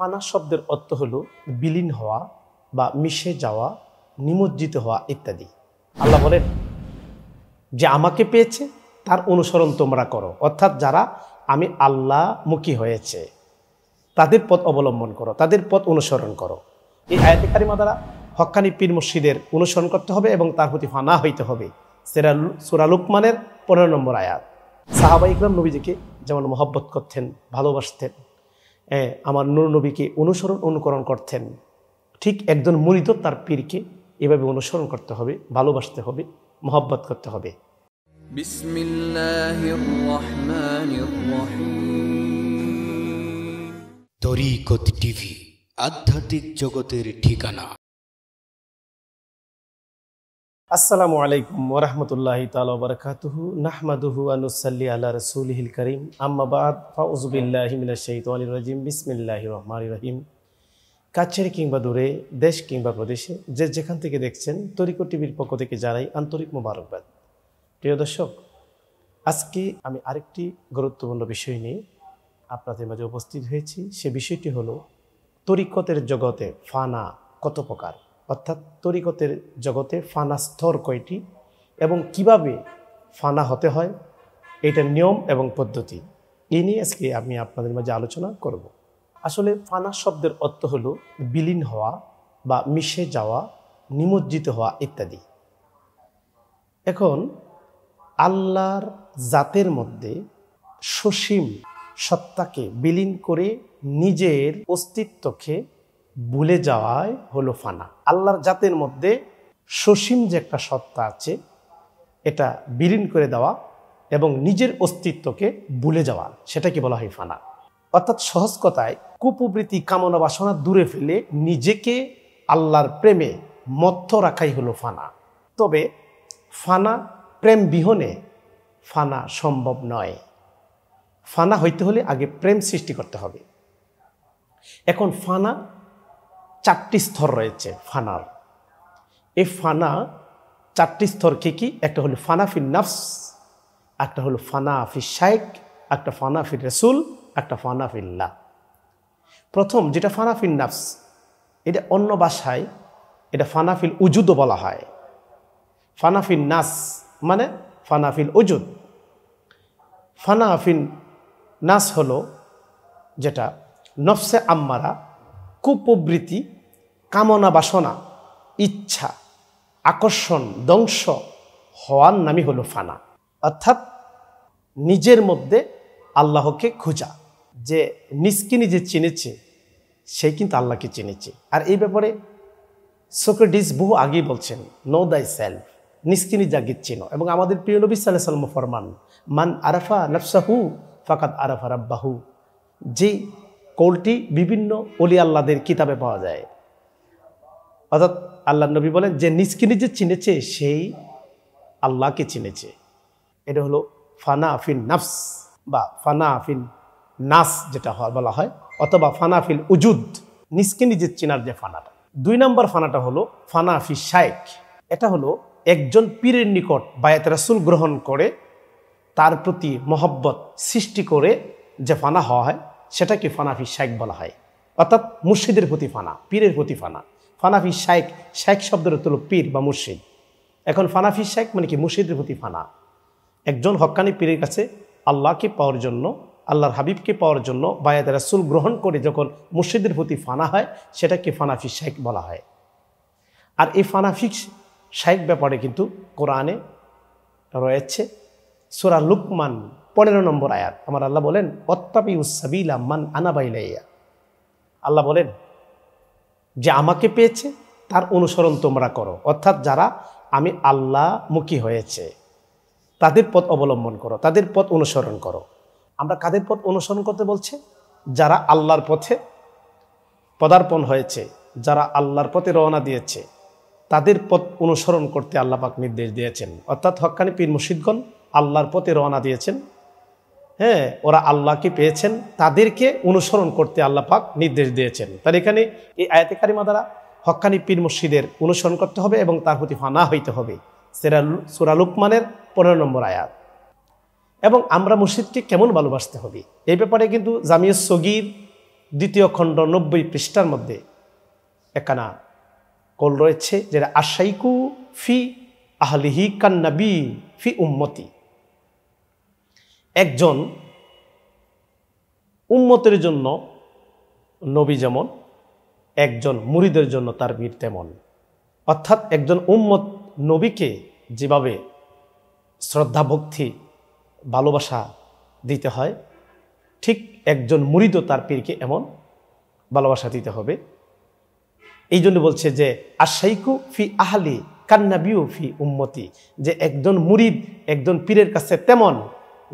ফানা শব্দের অর্থ হল বিলীন হওয়া বা মিশে যাওয়া নিমজ্জিত হওয়া ইত্যাদি আল্লাহ বলেন যে আমাকে পেয়েছে তার অনুসরণ তোমরা করো অর্থাৎ যারা আমি আল্লাহ মুখী হয়েছে তাদের পথ অবলম্বন করো তাদের পথ অনুসরণ করো এই আয়াতিকারিমা দ্বারা হক্কানি পীর মসজিদের অনুসরণ করতে হবে এবং তার প্রতি ফানা হইতে হবে সেরা সুরালুকমানের পনেরো নম্বর আয়াত সাহাবা ইকরাম নবীজিকে যেমন মহব্বত করতেন ভালোবাসতেন আমার নুরনবীকে অনুসরণ অনুকরণ করতেন ঠিক একজন মরিত তার পীরকে এভাবে অনুসরণ করতে হবে ভালোবাসতে হবে মহব্বত করতে হবে টিভি আধ্যাত্মিক জগতের ঠিকানা আসসালামু আলাইকুম ওরহমতুল্লাহি তালবরকাতহু নাহমাদুহু আনুসাল্লি আল্লাহ রসুলহিল করিম আম্মাবাদ ফাউজবিল্লাহিমিনাশাহিম বিসমিল্লাহি রহমান রহিম কাছের কিংবা দূরে দেশ কিংবা প্রদেশে যে যেখান থেকে দেখছেন তরিকো টিভির পক্ষ থেকে জানাই আন্তরিক মোবারকবাদ প্রিয় দর্শক আজকে আমি আরেকটি গুরুত্বপূর্ণ বিষয় নিয়ে আপনাদের মাঝে উপস্থিত হয়েছি সে বিষয়টি হলো তরিকতের জগতে ফানা কত প্রকার অর্থাৎ তরিকতের জগতে ফানা স্তর কয়টি এবং কিভাবে ফানা হতে হয় এটার নিয়ম এবং পদ্ধতি এই নিয়ে আজকে আমি আপনাদের মাঝে আলোচনা করব আসলে ফানা শব্দের অর্থ হল বিলীন হওয়া বা মিশে যাওয়া নিমজ্জিত হওয়া ইত্যাদি এখন আল্লাহর জাতের মধ্যে সসীম সত্তাকে বিলীন করে নিজের অস্তিত্বকে ভুলে যাওয়াই হলো ফানা আল্লাহর জাতের মধ্যে সসীম যে একটা সত্তা আছে এটা বিলীন করে দেওয়া এবং নিজের অস্তিত্বকে ভুলে যাওয়া সেটাকে বলা হয় ফানা অর্থাৎ সহজ কথায় কুপবৃত্তি কামনা বাসনা দূরে ফেলে নিজেকে আল্লাহর প্রেমে মত্থ রাখাই হলো ফানা তবে ফানা প্রেম বিহনে ফানা সম্ভব নয় ফানা হইতে হলে আগে প্রেম সৃষ্টি করতে হবে এখন ফানা চারটি স্তর রয়েছে ফানার এই ফানা চারটি স্তর কী কী একটা হলো ফানা নাফস নফস একটা হলো ফানা ফির শাইক একটা ফানা ফির রসুল একটা ফানা ফিল্লা প্রথম যেটা ফানা নাফস নফস এটা অন্য বাসায় এটা ফানাফিল উজুদ বলা হয় ফানাফিন নাস মানে ফানাফিল উজুদ ফানাফিন নাস হলো যেটা নফসে আম্মারা কুপ্রবৃত্তি কামনা বাসনা ইচ্ছা আকর্ষণ দংশ হওয়ার নামই হলো ফানা অর্থাৎ নিজের মধ্যে আল্লাহকে খোঁজা যে নিজকে নিজে চিনেছে সে কিন্তু আল্লাহকে চিনেছে আর এই ব্যাপারে সোক্রেটিস বহু আগেই বলছেন নো দাই সেলফ নিজকে নিজ চিনো এবং আমাদের প্রিয় নবী সাল্লাহ সাল্লাম ফরমান মান আরাফা নফসাহু ফাকাত আরাফা রাব্বাহু যে কৌলটি বিভিন্ন অলি আল্লাদের কিতাবে পাওয়া যায় অর্থাৎ আল্লাহ নবী বলেন যে নিজকে নিজে চিনেছে সেই আল্লাহকে চিনেছে এটা হলো ফানা আফিন নাফস বা ফানা আফিন নাস যেটা হয় বলা হয় অথবা ফানাফিল উজুদ নিজকে নিজে চিনার যে ফানাটা দুই নম্বর ফানাটা হলো ফানা আফি শায়েক এটা হলো একজন পীরের নিকট বায়াত রাসুল গ্রহণ করে তার প্রতি মহব্বত সৃষ্টি করে যে ফানা হওয়া হয় সেটাকে ফানাফি শাইক বলা হয় অর্থাৎ মুর্শিদের প্রতি ফানা পীরের প্রতি ফানা ফানাফি শাইক শাইক শব্দের তুলো পীর বা মুর্শিদ এখন ফানাফি শাইক মানে কি মুর্শিদের প্রতি ফানা একজন হক্কানি পীরের কাছে আল্লাহকে পাওয়ার জন্য আল্লাহর হাবিবকে পাওয়ার জন্য বায়াত রাসুল গ্রহণ করে যখন মুর্শিদের প্রতি ফানা হয় সেটাকে ফানাফি শাইক বলা হয় আর এই ফানাফিক শাইক ব্যাপারে কিন্তু কোরআনে রয়েছে সোরা লুকমান পনেরো নম্বর আয়াত আমার আল্লাহ বলেন অত্তাপি উসাবিল আম্মান আনাবাইলাইয়া আল্লাহ বলেন যে আমাকে পেয়েছে তার অনুসরণ তোমরা করো অর্থাৎ যারা আমি আল্লাহ মুখী হয়েছে তাদের পথ অবলম্বন করো তাদের পথ অনুসরণ করো আমরা কাদের পথ অনুসরণ করতে বলছে যারা আল্লাহর পথে পদার্পণ হয়েছে যারা আল্লাহর পথে রওনা দিয়েছে তাদের পথ অনুসরণ করতে আল্লাপাক নির্দেশ দিয়েছেন অর্থাৎ হক্কানি পীর মুর্শিদগণ আল্লাহর পথে রওনা দিয়েছেন হ্যাঁ ওরা আল্লাহকে পেয়েছেন তাদেরকে অনুসরণ করতে আল্লাহ পাক নির্দেশ দিয়েছেন তার এখানে এই আয়াতে কারিমা দ্বারা হক্কানি পীর মসজিদের অনুসরণ করতে হবে এবং তার প্রতি ফানা হইতে হবে সেরা সুরালুকমানের পনেরো নম্বর আয়াত এবং আমরা মসজিদকে কেমন ভালোবাসতে হবে এই ব্যাপারে কিন্তু জামিয় সগির দ্বিতীয় খণ্ড নব্বই পৃষ্ঠার মধ্যে একখানা কল রয়েছে যেটা আশাইকু ফি আহলিহি কান্নাবি ফি উম্মতি একজন উম্মতের জন্য নবী যেমন একজন মুরিদের জন্য তার বীর তেমন অর্থাৎ একজন উম্মত নবীকে যেভাবে শ্রদ্ধা ভক্তি ভালোবাসা দিতে হয় ঠিক একজন মুরিদও তার পীরকে এমন ভালোবাসা দিতে হবে এই জন্য বলছে যে আশাইকু ফি আহালি কান্নাবিউ ফি উম্মতি যে একজন মুরিদ একজন পীরের কাছে তেমন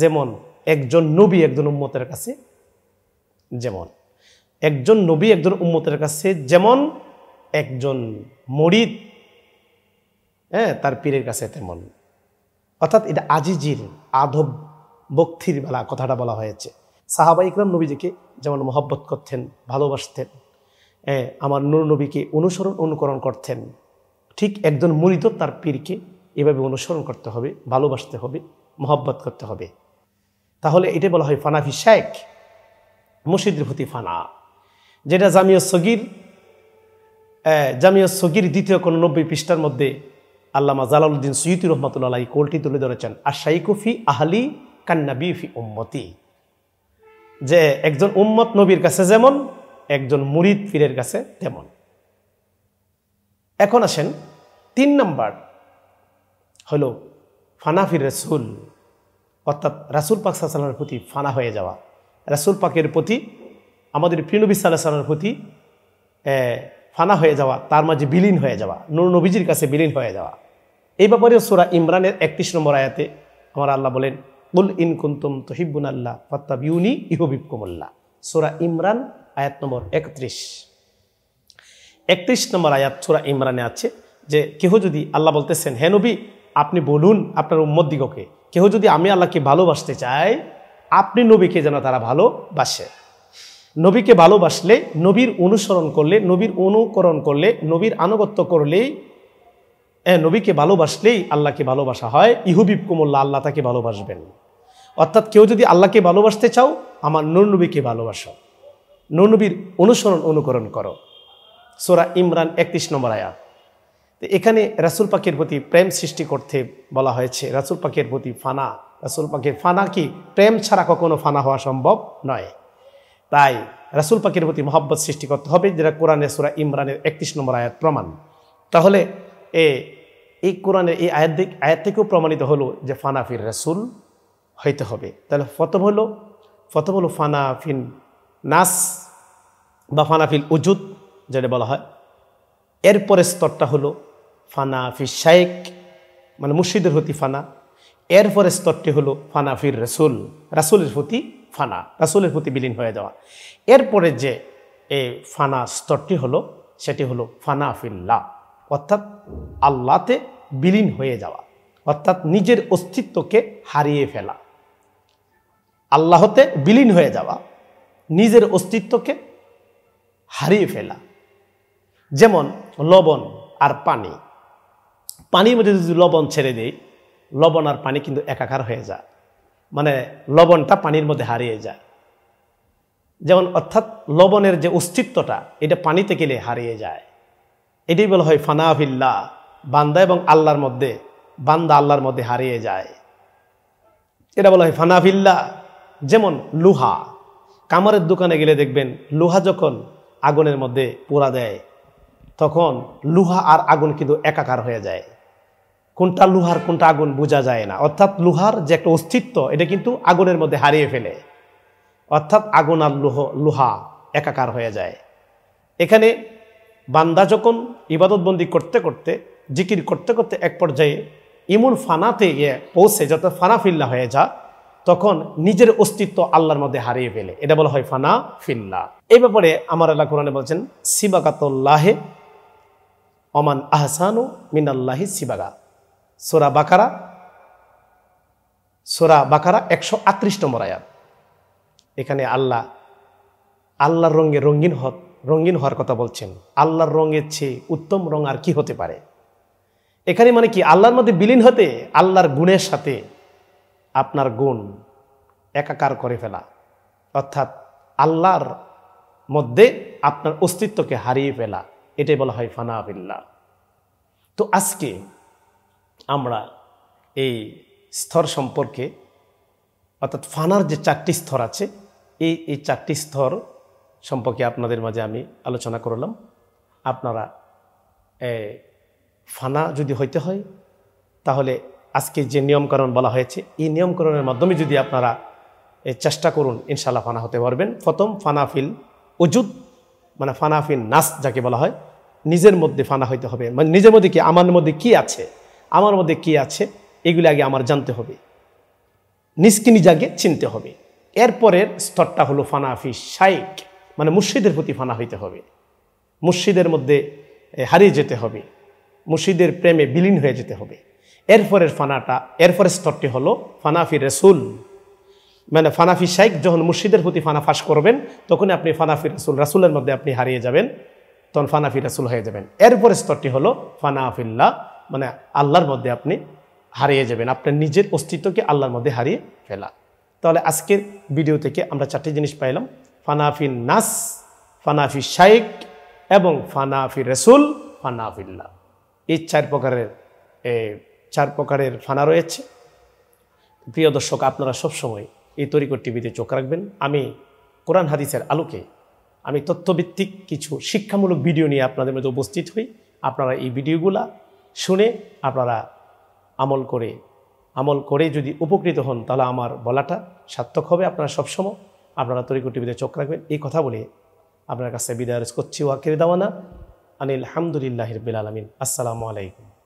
যেমন একজন নবী একজন উম্মতের কাছে যেমন একজন নবী একজন উম্মতের কাছে যেমন একজন মরিদ হ্যাঁ তার পীরের কাছে তেমন অর্থাৎ এটা আজিজির আধব বক্তির বেলা কথাটা বলা হয়েছে সাহাবা ইকরাম নবীজিকে যেমন মহব্বত করতেন ভালোবাসতেন হ্যাঁ আমার নূর নবীকে অনুসরণ অনুকরণ করতেন ঠিক একজন মুরিদ তার পীরকে এভাবে অনুসরণ করতে হবে ভালোবাসতে হবে মহব্বত করতে হবে তাহলে এটা বলা হয় ফানাফি শেখ মুর্শিদের প্রতি ফানা যেটা জামিয়া সগির জামিয়া সগির দ্বিতীয় কোনো নব্বই পৃষ্ঠার মধ্যে আল্লামা জালালুদ্দিন সৈয়দ রহমতুল্লাহ কোলটি তুলে ধরেছেন শাইকুফি আহলি ফি উম্মতি যে একজন উম্মত নবীর কাছে যেমন একজন মুরিদ পীরের কাছে তেমন এখন আসেন তিন নাম্বার হলো ফানাফির রসুল অর্থাৎ রাসুল পাক সাল্লামের প্রতি ফানা হয়ে যাওয়া রাসুল পাকের প্রতি আমাদের প্রিয়নবী সাল্লাহ সাল্লামের প্রতি ফানা হয়ে যাওয়া তার মাঝে বিলীন হয়ে যাওয়া নুর নবীজির কাছে বিলীন হয়ে যাওয়া এই ব্যাপারে সুরা ইমরানের একত্রিশ নম্বর আয়াতে আমার আল্লাহ বলেন উল ইন কুন্তুম তহিবুন আল্লাহ ফত্তাব ইউনি ইহবিব কুমল্লা সুরা ইমরান আয়াত নম্বর একত্রিশ একত্রিশ নম্বর আয়াত সুরা ইমরানে আছে যে কেহ যদি আল্লাহ বলতেছেন হেনবি আপনি বলুন আপনার উম্মদিগকে কেউ যদি আমি আল্লাহকে ভালোবাসতে চাই আপনি নবীকে যেন তারা ভালোবাসে নবীকে ভালোবাসলে নবীর অনুসরণ করলে নবীর অনুকরণ করলে নবীর আনুগত্য করলেই নবীকে ভালোবাসলেই আল্লাহকে ভালোবাসা হয় ইহুবিব কুমল্লা আল্লাহ তাকে ভালোবাসবেন অর্থাৎ কেউ যদি আল্লাহকে ভালোবাসতে চাও আমার নবীকে ভালোবাসো নবীর অনুসরণ অনুকরণ করো সোরা ইমরান একত্রিশ নম্বর আয়াত এখানে রাসুল পাখির প্রতি প্রেম সৃষ্টি করতে বলা হয়েছে রাসুল পাখির প্রতি ফানা রাসুল পাখির ফানা কি প্রেম ছাড়া কখনো ফানা হওয়া সম্ভব নয় তাই রাসুল পাখির প্রতি মহব্বত সৃষ্টি করতে হবে যেটা কোরআনে সুরা ইমরানের একত্রিশ নম্বর আয়াত প্রমাণ তাহলে এ এই কোরআনের এই আয়াত দিক আয়াত থেকেও প্রমাণিত হলো যে ফানা ফির রাসুল হইতে হবে তাহলে প্রথম হলো প্রথম হলো ফানা ফিন নাস বা ফানাফিল উজুদ যেটা বলা হয় এরপরের স্তরটা হলো ফানা ফি শাইক মানে মুর্শিদের প্রতি ফানা এরপরে স্তরটি হলো ফানা ফির রসুল রাসুলের প্রতি ফানা রাসুলের প্রতি বিলীন হয়ে যাওয়া এরপরে যে এই ফানা স্তরটি হলো সেটি হলো ফানা ফিল্লাহ অর্থাৎ আল্লাহতে বিলীন হয়ে যাওয়া অর্থাৎ নিজের অস্তিত্বকে হারিয়ে ফেলা আল্লাহতে বিলীন হয়ে যাওয়া নিজের অস্তিত্বকে হারিয়ে ফেলা যেমন লবণ আর পানি পানির মধ্যে যদি লবণ ছেড়ে দেয় লবণ আর পানি কিন্তু একাকার হয়ে যায় মানে লবণটা পানির মধ্যে হারিয়ে যায় যেমন অর্থাৎ লবণের যে অস্তিত্বটা এটা পানিতে গেলে হারিয়ে যায় এটাই বলা হয় ফানাভিল্লা বান্দা এবং আল্লাহর মধ্যে বান্দা আল্লাহর মধ্যে হারিয়ে যায় এটা বলা হয় ফানাভিল্লা যেমন লোহা কামারের দোকানে গেলে দেখবেন লোহা যখন আগুনের মধ্যে পোড়া দেয় তখন লোহা আর আগুন কিন্তু একাকার হয়ে যায় কোনটা লোহার কোনটা আগুন বোঝা যায় না অর্থাৎ লোহার যে একটা অস্তিত্ব এটা কিন্তু আগুনের মধ্যে হারিয়ে ফেলে অর্থাৎ আগুন আর লোহ লোহা একাকার হয়ে যায় এখানে বান্দা যখন ইবাদতবন্দি করতে করতে জিকির করতে করতে এক পর্যায়ে ইমুন ফানাতে গিয়ে পৌঁছে যত ফানাফিল্লা হয়ে যা তখন নিজের অস্তিত্ব আল্লাহর মধ্যে হারিয়ে ফেলে এটা বলা হয় ফানা ফিল্লা এ ব্যাপারে আমার আল্লাহ কোরআনে বলছেন সিবাকাতুল্লাহে অমান আহসানু মিনাল্লাহি সিবাগা সোরা বাকারা সোরা বাকারা একশো আত্রিশ নম্বর আয়াত এখানে আল্লাহ আল্লাহর রঙে রঙিন হ রঙিন হওয়ার কথা বলছেন আল্লাহর রঙের চেয়ে উত্তম রং আর কি হতে পারে এখানে মানে কি আল্লাহর মধ্যে বিলীন হতে আল্লাহর গুণের সাথে আপনার গুণ একাকার করে ফেলা অর্থাৎ আল্লাহর মধ্যে আপনার অস্তিত্বকে হারিয়ে ফেলা এটাই বলা হয় ফানা আবিল্লা তো আজকে আমরা এই স্তর সম্পর্কে অর্থাৎ ফানার যে চারটি স্তর আছে এই এই চারটি স্তর সম্পর্কে আপনাদের মাঝে আমি আলোচনা করলাম আপনারা ফানা যদি হইতে হয় তাহলে আজকে যে নিয়মকরণ বলা হয়েছে এই নিয়মকরণের মাধ্যমে যদি আপনারা চেষ্টা করুন ইনশাল্লাহ ফানা হতে পারবেন প্রথম ফানাফিল অজুদ মানে ফানাফিল নাস যাকে বলা হয় নিজের মধ্যে ফানা হইতে হবে মানে নিজের মধ্যে কি আমার মধ্যে কি আছে আমার মধ্যে কি আছে এগুলি আগে আমার জানতে হবে নিজকে জাগে চিনতে হবে এরপরের স্তরটা হলো ফানাফি শাইক মানে মুর্শিদের প্রতি ফানা হইতে হবে মুর্শিদের মধ্যে হারিয়ে যেতে হবে মুর্শিদের প্রেমে বিলীন হয়ে যেতে হবে এরপরের ফানাটা এরপরের স্তরটি হলো ফানাফি রসুল মানে ফানাফি শাইক যখন মুর্শিদের প্রতি ফানা ফাঁস করবেন তখন আপনি ফানাফি রসুল রাসুলের মধ্যে আপনি হারিয়ে যাবেন তখন ফানাফি রাসুল হয়ে যাবেন এরপরের স্তরটি হলো ফানাফিল্লা মানে আল্লাহর মধ্যে আপনি হারিয়ে যাবেন আপনার নিজের অস্তিত্বকে আল্লাহর মধ্যে হারিয়ে ফেলা তাহলে আজকের ভিডিও থেকে আমরা চারটি জিনিস পাইলাম ফানাফি নাস ফানাফি শাইক এবং ফানাফি রসুল ফানাফিল্লা এই চার প্রকারের চার প্রকারের ফানা রয়েছে প্রিয় দর্শক আপনারা সবসময় এই তরিকর টিভিতে চোখ রাখবেন আমি কোরআন হাদিসের আলোকে আমি তথ্যভিত্তিক কিছু শিক্ষামূলক ভিডিও নিয়ে আপনাদের মধ্যে উপস্থিত হই আপনারা এই ভিডিওগুলা শুনে আপনারা আমল করে আমল করে যদি উপকৃত হন তাহলে আমার বলাটা সার্থক হবে আপনারা সবসময় আপনারা তরিকুটি টিভিতে চোখ রাখবেন এই কথা বলে আপনার কাছে বিদায় করছি ওয়াকের দাওয়ানা আনিল হামদুলিল্লাহির আলমিন আসসালামু আলাইকুম